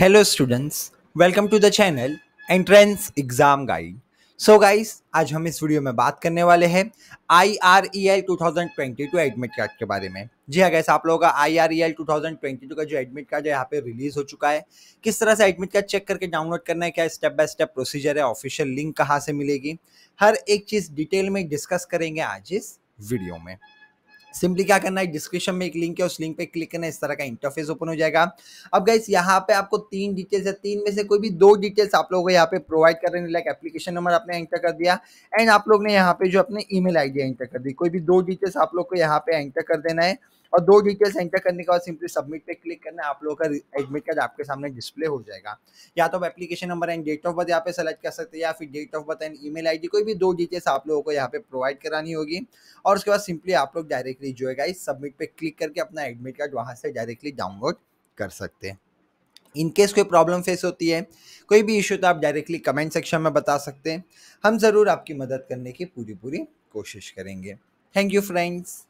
hello students welcome to the channel entrance exam guide so guys आज हम इस वीडियो में बात करने वाले हैं I R E L two thousand twenty two admit card के बारे में जी हाँ गैस आप लोगों का I R E L two thousand twenty two का जो एडमिट कार्ड है यहाँ पे रिलीज हो चुका है किस तरह से एडमिट कार्ड चेक करके डाउनलोड करना है क्या स्टेप बाय स्टेप प्रोसीजर है ऑफिशियल लिंक कहाँ से मिलेगी हर एक चीज़ डिटेल में डिस्कस करेंगे आज इस वीडियो में सिंपली क्या करना है डिस्क्रिप्शन में एक लिंक है उस लिंक पे क्लिक करना इस तरह का इंटरफेस ओपन हो जाएगा अब गाइस यहाँ पे आपको तीन डिटेल्स है तीन में से कोई भी दो डिटेल्स आप लोगों को यहाँ पे प्रोवाइड कर रहे हैं लाइक एप्लीकेशन नंबर आपने एंटर कर दिया एंड आप लोग ने यहाँ पे जो अपने ई मेल एंटर कर दी कोई भी दो डिटेल्स आप लोग को यहाँ पे एंटर कर देना है और दो डिटेल्स एंटर करने के बाद सिंपली सबमिट पे क्लिक करना है आप लोगों का एडमिट कार्ड आपके सामने डिस्प्ले हो जाएगा या तो आप application number and date of birth यहाँ पे सेलेक्ट कर सकते हैं या फिर date of birth and email कोई भी दो डिटेल्स आप लोगों को यहाँ पे प्रोवाइड करानी होगी और उसके बाद सिंपली आप लोग डायरेक्टली जो है इस सबमिट पर क्लिक करके अपना एडमिट कार्ड वहाँ से डायरेक्टली डाउनलोड कर सकते हैं इनकेस कोई प्रॉब्लम फेस होती है कोई भी इशू तो आप डायरेक्टली कमेंट सेक्शन में बता सकते हैं हम ज़रूर आपकी मदद करने की पूरी पूरी कोशिश करेंगे थैंक यू फ्रेंड्स